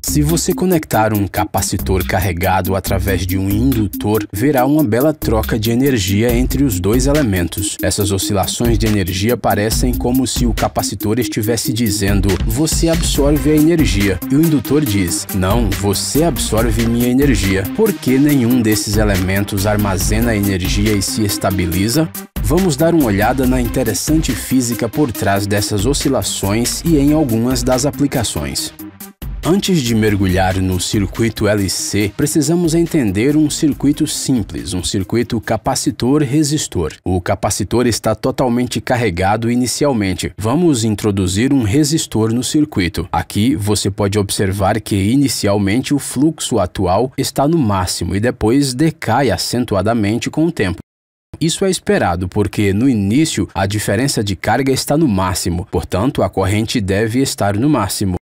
Se você conectar um capacitor carregado através de um indutor, verá uma bela troca de energia entre os dois elementos. Essas oscilações de energia parecem como se o capacitor estivesse dizendo: Você absorve a energia. E o indutor diz: Não, você absorve minha energia. Por que nenhum desses elementos armazena energia e se estabiliza? Vamos dar uma olhada na interessante física por trás dessas oscilações e em algumas das aplicações. Antes de mergulhar no circuito LC, precisamos entender um circuito simples, um circuito capacitor-resistor. O capacitor está totalmente carregado inicialmente. Vamos introduzir um resistor no circuito. Aqui você pode observar que inicialmente o fluxo atual está no máximo e depois decai acentuadamente com o tempo. Isso é esperado porque no início a diferença de carga está no máximo, portanto a corrente deve estar no máximo.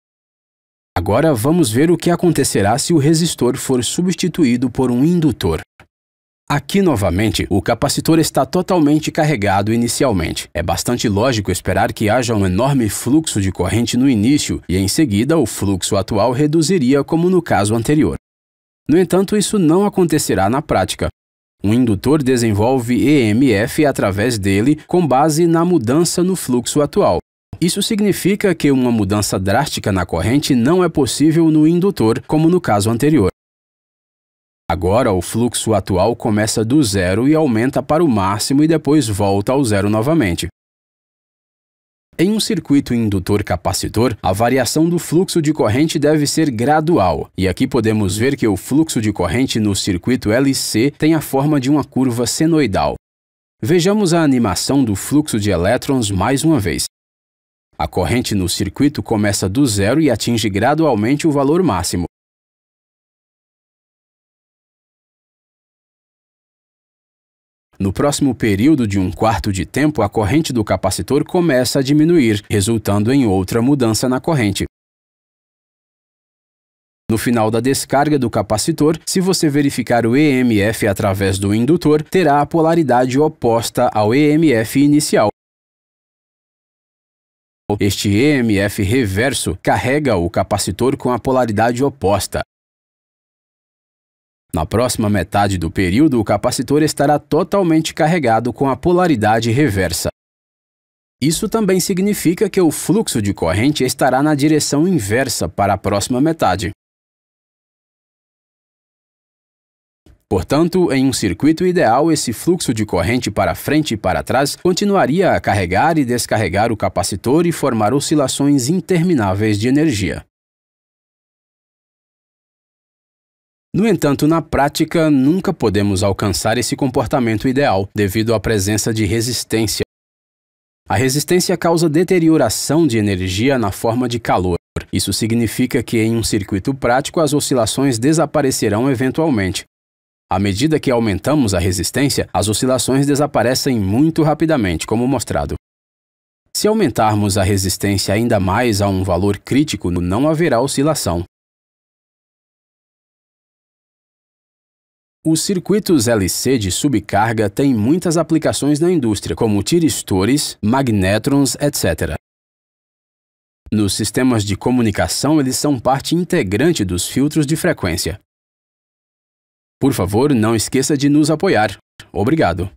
Agora vamos ver o que acontecerá se o resistor for substituído por um indutor. Aqui novamente, o capacitor está totalmente carregado inicialmente. É bastante lógico esperar que haja um enorme fluxo de corrente no início e em seguida o fluxo atual reduziria, como no caso anterior. No entanto, isso não acontecerá na prática. Um indutor desenvolve EMF através dele com base na mudança no fluxo atual. Isso significa que uma mudança drástica na corrente não é possível no indutor, como no caso anterior. Agora, o fluxo atual começa do zero e aumenta para o máximo e depois volta ao zero novamente. Em um circuito indutor-capacitor, a variação do fluxo de corrente deve ser gradual, e aqui podemos ver que o fluxo de corrente no circuito LC tem a forma de uma curva senoidal. Vejamos a animação do fluxo de elétrons mais uma vez. A corrente no circuito começa do zero e atinge gradualmente o valor máximo. No próximo período de um quarto de tempo, a corrente do capacitor começa a diminuir, resultando em outra mudança na corrente. No final da descarga do capacitor, se você verificar o EMF através do indutor, terá a polaridade oposta ao EMF inicial. Este EMF reverso carrega o capacitor com a polaridade oposta. Na próxima metade do período, o capacitor estará totalmente carregado com a polaridade reversa. Isso também significa que o fluxo de corrente estará na direção inversa para a próxima metade. Portanto, em um circuito ideal, esse fluxo de corrente para frente e para trás continuaria a carregar e descarregar o capacitor e formar oscilações intermináveis de energia. No entanto, na prática, nunca podemos alcançar esse comportamento ideal devido à presença de resistência. A resistência causa deterioração de energia na forma de calor. Isso significa que, em um circuito prático, as oscilações desaparecerão eventualmente. À medida que aumentamos a resistência, as oscilações desaparecem muito rapidamente, como mostrado. Se aumentarmos a resistência ainda mais a um valor crítico, não haverá oscilação. Os circuitos LC de subcarga têm muitas aplicações na indústria, como tiristores, magnétrons, etc. Nos sistemas de comunicação, eles são parte integrante dos filtros de frequência. Por favor, não esqueça de nos apoiar. Obrigado!